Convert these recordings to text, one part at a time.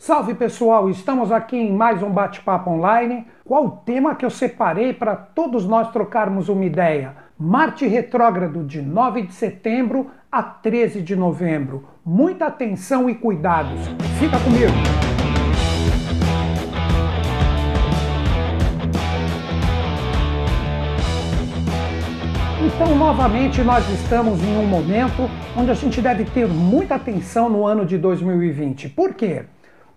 Salve pessoal, estamos aqui em mais um bate-papo online. Qual o tema que eu separei para todos nós trocarmos uma ideia? Marte retrógrado de 9 de setembro a 13 de novembro. Muita atenção e cuidados. Fica comigo. Então, novamente, nós estamos em um momento onde a gente deve ter muita atenção no ano de 2020. Por quê?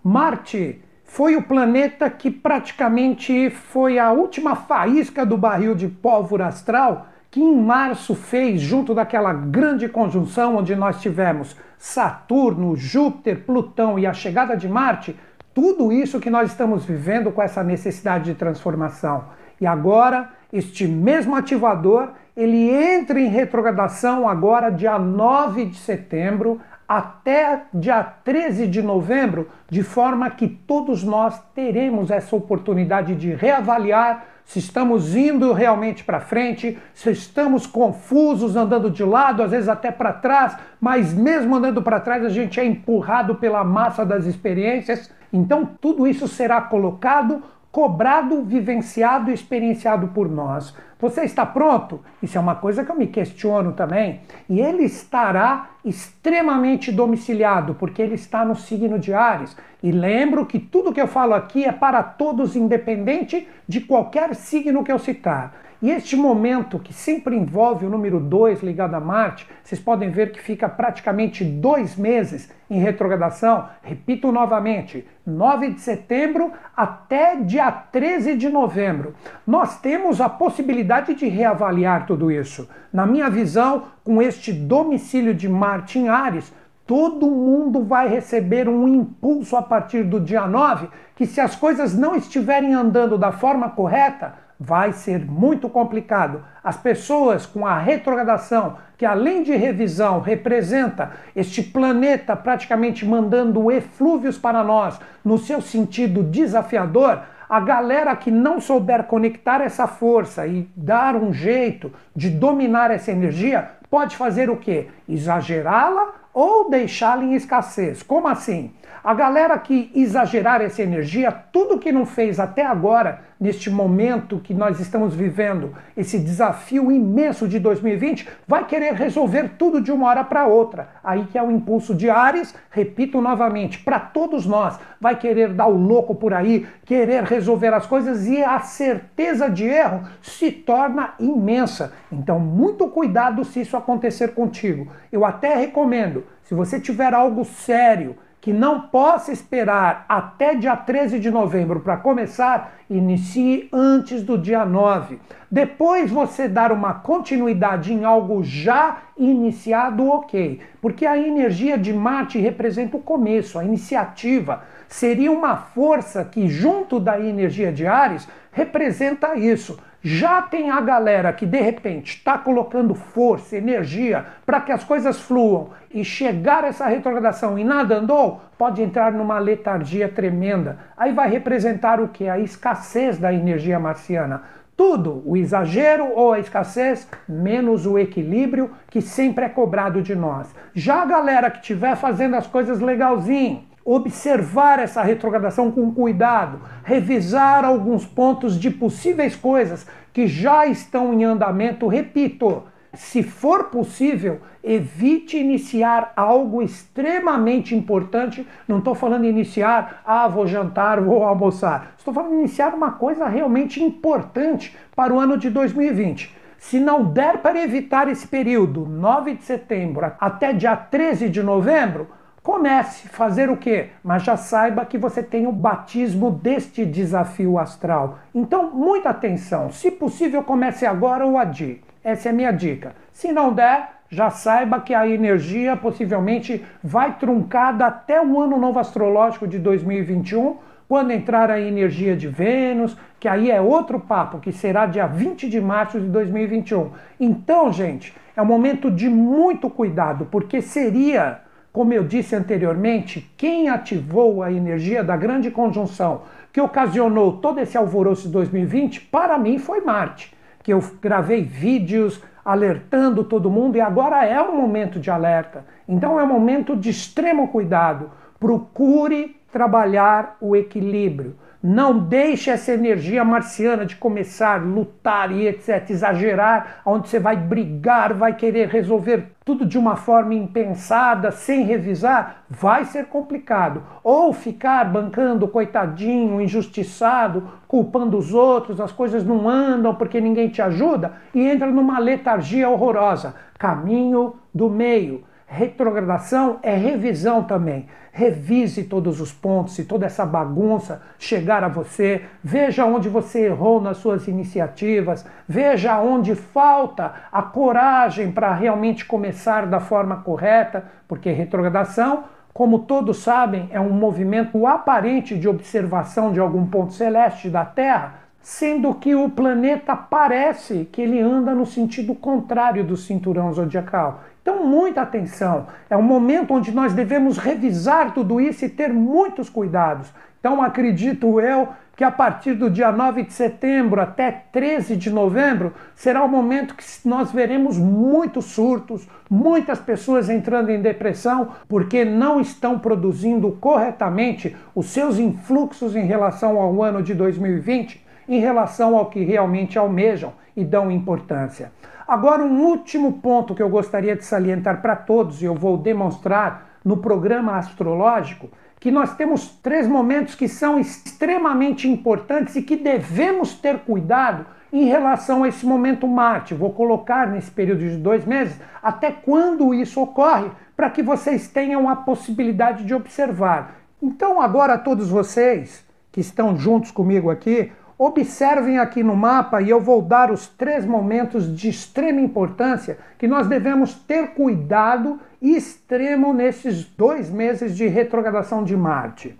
Marte foi o planeta que praticamente foi a última faísca do barril de pólvora astral que em março fez, junto daquela grande conjunção onde nós tivemos Saturno, Júpiter, Plutão e a chegada de Marte, tudo isso que nós estamos vivendo com essa necessidade de transformação. E agora, este mesmo ativador, ele entra em retrogradação agora dia 9 de setembro até dia 13 de novembro, de forma que todos nós teremos essa oportunidade de reavaliar se estamos indo realmente para frente, se estamos confusos, andando de lado, às vezes até para trás, mas mesmo andando para trás, a gente é empurrado pela massa das experiências. Então, tudo isso será colocado cobrado, vivenciado e experienciado por nós. Você está pronto? Isso é uma coisa que eu me questiono também. E ele estará extremamente domiciliado, porque ele está no signo de Ares. E lembro que tudo que eu falo aqui é para todos, independente de qualquer signo que eu citar. E este momento, que sempre envolve o número 2 ligado a Marte, vocês podem ver que fica praticamente dois meses em retrogradação. Repito novamente: 9 de setembro até dia 13 de novembro. Nós temos a possibilidade de reavaliar tudo isso. Na minha visão, com este domicílio de Marte em Ares, todo mundo vai receber um impulso a partir do dia 9, que se as coisas não estiverem andando da forma correta, vai ser muito complicado. As pessoas com a retrogradação, que além de revisão representa este planeta praticamente mandando eflúvios para nós, no seu sentido desafiador, a galera que não souber conectar essa força e dar um jeito de dominar essa energia, pode fazer o quê? Exagerá-la ou deixá-la em escassez. Como assim? A galera que exagerar essa energia, tudo que não fez até agora, neste momento que nós estamos vivendo, esse desafio imenso de 2020, vai querer resolver tudo de uma hora para outra. Aí que é o impulso de Ares, repito novamente, para todos nós, vai querer dar o louco por aí, querer resolver as coisas e a certeza de erro se torna imensa. Então, muito cuidado se isso acontecer contigo. Eu até recomendo, se você tiver algo sério, que não possa esperar até dia 13 de novembro para começar, inicie antes do dia 9. Depois você dar uma continuidade em algo já iniciado, ok. Porque a energia de Marte representa o começo, a iniciativa. Seria uma força que, junto da energia de Ares, representa isso já tem a galera que de repente está colocando força, energia para que as coisas fluam e chegar essa retrogradação e nada andou, pode entrar numa letargia tremenda. Aí vai representar o que? A escassez da energia marciana. Tudo, o exagero ou a escassez, menos o equilíbrio que sempre é cobrado de nós. Já a galera que estiver fazendo as coisas legalzinho, observar essa retrogradação com cuidado, revisar alguns pontos de possíveis coisas que já estão em andamento. Repito, se for possível, evite iniciar algo extremamente importante. Não estou falando iniciar, ah, vou jantar, vou almoçar. Estou falando iniciar uma coisa realmente importante para o ano de 2020. Se não der para evitar esse período, 9 de setembro até dia 13 de novembro, Comece a fazer o quê? Mas já saiba que você tem o batismo deste desafio astral. Então, muita atenção. Se possível, comece agora ou adie. Essa é a minha dica. Se não der, já saiba que a energia possivelmente vai truncada até o ano novo astrológico de 2021, quando entrar a energia de Vênus, que aí é outro papo, que será dia 20 de março de 2021. Então, gente, é um momento de muito cuidado, porque seria como eu disse anteriormente, quem ativou a energia da grande conjunção que ocasionou todo esse alvoroço de 2020, para mim foi Marte, que eu gravei vídeos alertando todo mundo e agora é um momento de alerta. Então é um momento de extremo cuidado. Procure trabalhar o equilíbrio. Não deixe essa energia marciana de começar, a lutar e etc, exagerar, onde você vai brigar, vai querer resolver tudo de uma forma impensada, sem revisar, vai ser complicado. Ou ficar bancando coitadinho, injustiçado, culpando os outros, as coisas não andam porque ninguém te ajuda e entra numa letargia horrorosa. Caminho do meio Retrogradação é revisão também. Revise todos os pontos, se toda essa bagunça chegar a você, veja onde você errou nas suas iniciativas, veja onde falta a coragem para realmente começar da forma correta, porque retrogradação, como todos sabem, é um movimento aparente de observação de algum ponto celeste da Terra, sendo que o planeta parece que ele anda no sentido contrário do cinturão zodiacal. Então, muita atenção. É um momento onde nós devemos revisar tudo isso e ter muitos cuidados. Então, acredito eu que a partir do dia 9 de setembro até 13 de novembro será o momento que nós veremos muitos surtos, muitas pessoas entrando em depressão porque não estão produzindo corretamente os seus influxos em relação ao ano de 2020, em relação ao que realmente almejam e dão importância. Agora, um último ponto que eu gostaria de salientar para todos, e eu vou demonstrar no programa astrológico, que nós temos três momentos que são extremamente importantes e que devemos ter cuidado em relação a esse momento Marte. Vou colocar nesse período de dois meses até quando isso ocorre, para que vocês tenham a possibilidade de observar. Então, agora, todos vocês que estão juntos comigo aqui, Observem aqui no mapa e eu vou dar os três momentos de extrema importância que nós devemos ter cuidado extremo nesses dois meses de retrogradação de Marte.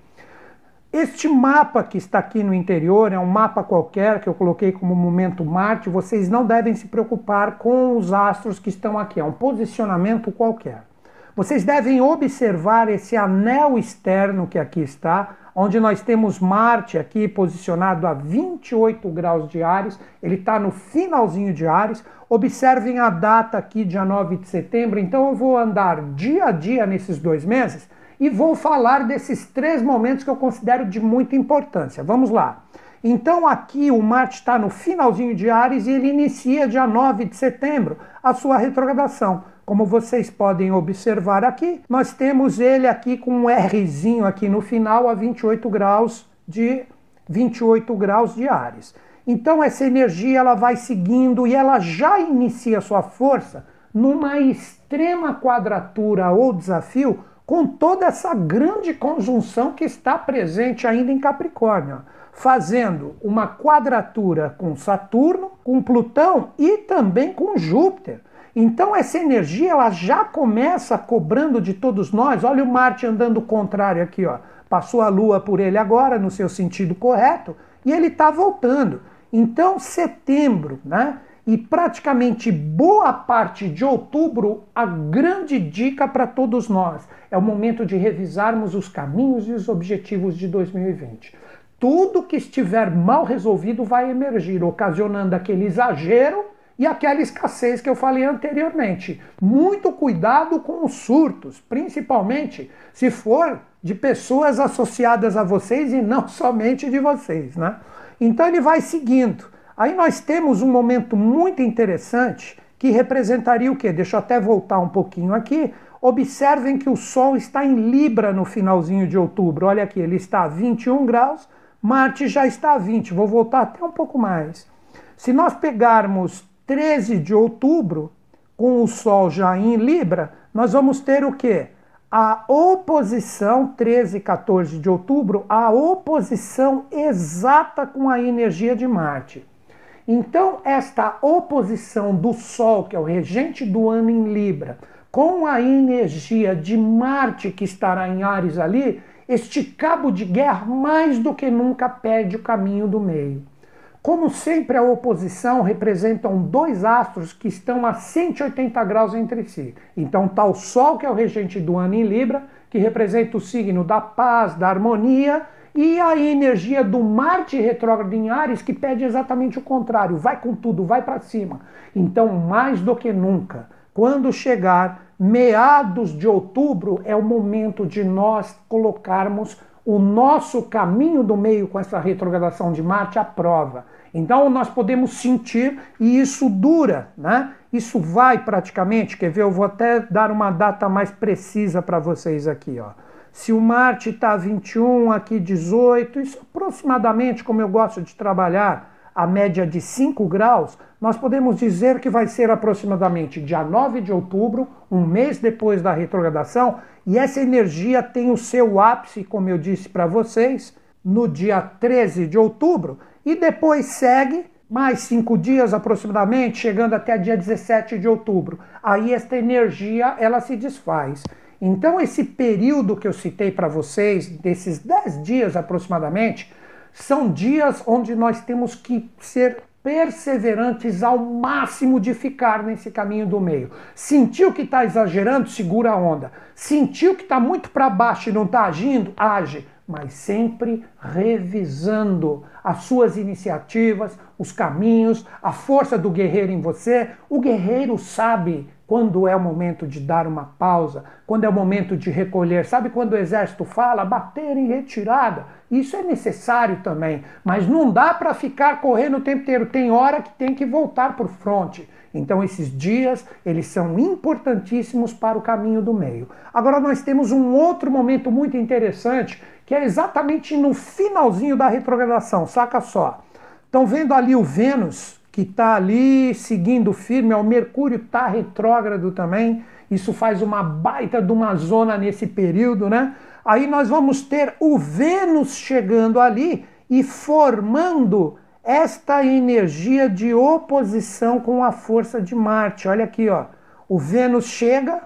Este mapa que está aqui no interior é um mapa qualquer que eu coloquei como momento Marte. Vocês não devem se preocupar com os astros que estão aqui, é um posicionamento qualquer. Vocês devem observar esse anel externo que aqui está, onde nós temos Marte aqui posicionado a 28 graus de Ares, ele está no finalzinho de Ares. Observem a data aqui, dia 9 de setembro, então eu vou andar dia a dia nesses dois meses e vou falar desses três momentos que eu considero de muita importância. Vamos lá. Então aqui o Marte está no finalzinho de Ares e ele inicia dia 9 de setembro a sua retrogradação. Como vocês podem observar aqui, nós temos ele aqui com um Rzinho aqui no final a 28 graus de 28 graus de Ares. Então essa energia ela vai seguindo e ela já inicia sua força numa extrema quadratura ou desafio com toda essa grande conjunção que está presente ainda em Capricórnio, fazendo uma quadratura com Saturno, com Plutão e também com Júpiter. Então essa energia ela já começa cobrando de todos nós. Olha o Marte andando contrário aqui, ó. Passou a Lua por ele agora no seu sentido correto e ele está voltando. Então setembro, né? E praticamente boa parte de outubro, a grande dica para todos nós é o momento de revisarmos os caminhos e os objetivos de 2020 tudo que estiver mal resolvido vai emergir, ocasionando aquele exagero e aquela escassez que eu falei anteriormente. Muito cuidado com os surtos, principalmente se for de pessoas associadas a vocês e não somente de vocês, né? Então ele vai seguindo. Aí nós temos um momento muito interessante que representaria o quê? Deixa eu até voltar um pouquinho aqui. Observem que o Sol está em Libra no finalzinho de outubro. Olha aqui, ele está a 21 graus, Marte já está a 20. Vou voltar até um pouco mais. Se nós pegarmos 13 de outubro, com o Sol já em Libra, nós vamos ter o quê? A oposição, 13 e 14 de outubro, a oposição exata com a energia de Marte. Então, esta oposição do Sol, que é o regente do ano em Libra, com a energia de Marte, que estará em Ares ali, este cabo de guerra mais do que nunca perde o caminho do meio. Como sempre, a oposição representam dois astros que estão a 180 graus entre si. Então está o Sol, que é o regente do ano em Libra, que representa o signo da paz, da harmonia, e a energia do Marte retrógrado em Ares, que pede exatamente o contrário, vai com tudo, vai para cima. Então, mais do que nunca, quando chegar meados de outubro, é o momento de nós colocarmos o nosso caminho do meio com essa retrogradação de Marte aprova. prova. Então nós podemos sentir e isso dura, né? Isso vai praticamente, quer ver? Eu vou até dar uma data mais precisa para vocês aqui, ó. Se o Marte está 21, aqui 18, isso é aproximadamente como eu gosto de trabalhar, a média de 5 graus, nós podemos dizer que vai ser aproximadamente dia 9 de outubro, um mês depois da retrogradação, e essa energia tem o seu ápice, como eu disse para vocês, no dia 13 de outubro, e depois segue mais cinco dias aproximadamente, chegando até dia 17 de outubro. Aí esta energia ela se desfaz. Então esse período que eu citei para vocês, desses 10 dias aproximadamente, são dias onde nós temos que ser perseverantes ao máximo de ficar nesse caminho do meio. Sentiu que está exagerando? Segura a onda. Sentiu que está muito para baixo e não está agindo? Age. Mas sempre revisando as suas iniciativas, os caminhos, a força do guerreiro em você. O guerreiro sabe quando é o momento de dar uma pausa, quando é o momento de recolher. Sabe quando o exército fala bater em retirada? Isso é necessário também, mas não dá para ficar correndo o tempo inteiro. Tem hora que tem que voltar para o fronte. Então esses dias, eles são importantíssimos para o caminho do meio. Agora nós temos um outro momento muito interessante, que é exatamente no finalzinho da retrogradação, saca só. Estão vendo ali o Vênus, que está ali seguindo firme, o Mercúrio está retrógrado também, isso faz uma baita de uma zona nesse período, né? aí nós vamos ter o Vênus chegando ali e formando esta energia de oposição com a força de Marte. Olha aqui, ó. O Vênus chega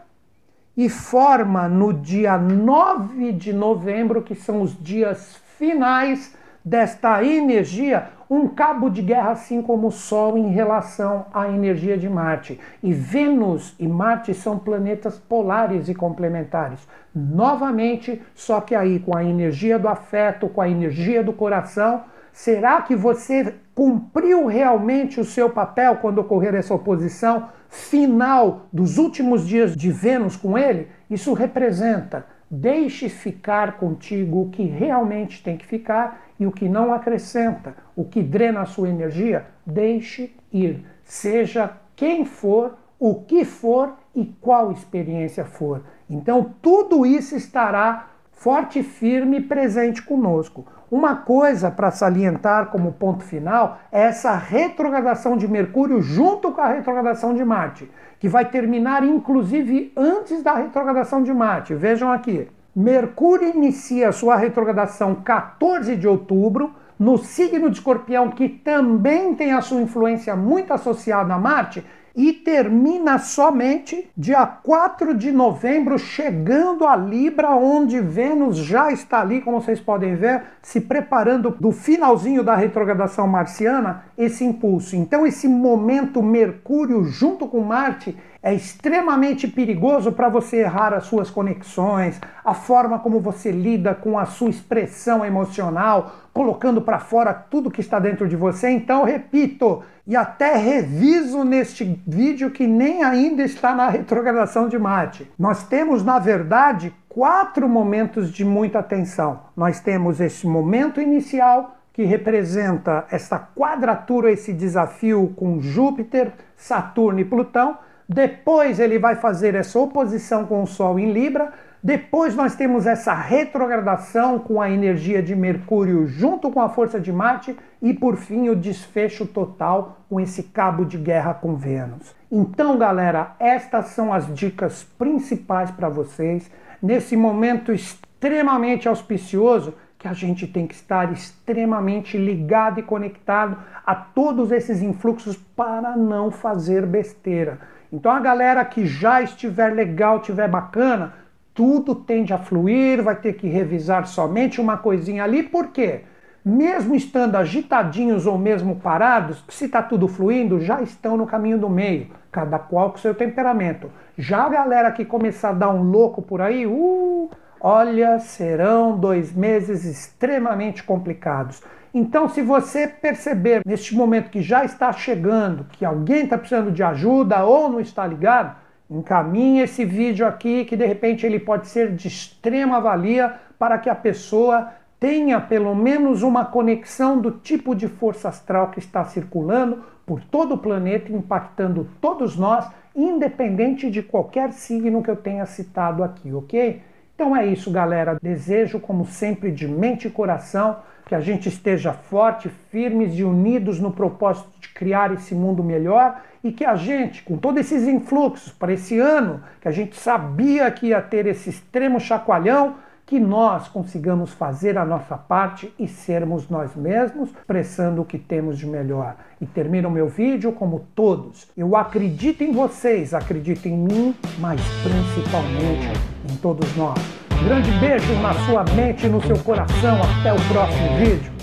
e forma no dia 9 de novembro, que são os dias finais desta energia um cabo de guerra, assim como o Sol, em relação à energia de Marte. E Vênus e Marte são planetas polares e complementares. Novamente, só que aí com a energia do afeto, com a energia do coração. Será que você cumpriu realmente o seu papel quando ocorrer essa oposição final dos últimos dias de Vênus com ele? Isso representa Deixe ficar contigo o que realmente tem que ficar e o que não acrescenta, o que drena a sua energia, deixe ir. Seja quem for, o que for e qual experiência for. Então, tudo isso estará forte e firme presente conosco. Uma coisa para salientar como ponto final é essa retrogradação de Mercúrio junto com a retrogradação de Marte, que vai terminar inclusive antes da retrogradação de Marte. Vejam aqui. Mercúrio inicia sua retrogradação 14 de outubro no signo de Escorpião, que também tem a sua influência muito associada a Marte, e termina somente dia 4 de novembro, chegando a Libra, onde Vênus já está ali, como vocês podem ver, se preparando do finalzinho da retrogradação marciana, esse impulso. Então, esse momento Mercúrio junto com Marte é extremamente perigoso para você errar as suas conexões, a forma como você lida com a sua expressão emocional, colocando para fora tudo que está dentro de você. Então, repito, e até reviso neste vídeo que nem ainda está na retrogradação de Marte. Nós temos, na verdade, quatro momentos de muita atenção. Nós temos esse momento inicial, que representa esta quadratura, esse desafio com Júpiter, Saturno e Plutão depois ele vai fazer essa oposição com o Sol em Libra, depois nós temos essa retrogradação com a energia de Mercúrio junto com a força de Marte e por fim o desfecho total com esse cabo de guerra com Vênus. Então, galera, estas são as dicas principais para vocês nesse momento extremamente auspicioso que a gente tem que estar extremamente ligado e conectado a todos esses influxos para não fazer besteira então a galera que já estiver legal, estiver bacana, tudo tende a fluir, vai ter que revisar somente uma coisinha ali, por quê? Mesmo estando agitadinhos ou mesmo parados, se está tudo fluindo, já estão no caminho do meio, cada qual com seu temperamento. Já a galera que começar a dar um louco por aí, uh, olha, serão dois meses extremamente complicados. Então, se você perceber neste momento que já está chegando, que alguém está precisando de ajuda ou não está ligado, encaminhe esse vídeo aqui que de repente ele pode ser de extrema valia para que a pessoa tenha pelo menos uma conexão do tipo de força astral que está circulando por todo o planeta, impactando todos nós, independente de qualquer signo que eu tenha citado aqui, ok? Então é isso, galera. Desejo, como sempre, de mente e coração que a gente esteja forte, firmes e unidos no propósito de criar esse mundo melhor e que a gente, com todos esses influxos para esse ano, que a gente sabia que ia ter esse extremo chacoalhão, que nós consigamos fazer a nossa parte e sermos nós mesmos, expressando o que temos de melhor. E termino meu vídeo como todos. Eu acredito em vocês, acredito em mim, mas principalmente em todos nós. Grande beijo na sua mente e no seu coração. Até o próximo vídeo.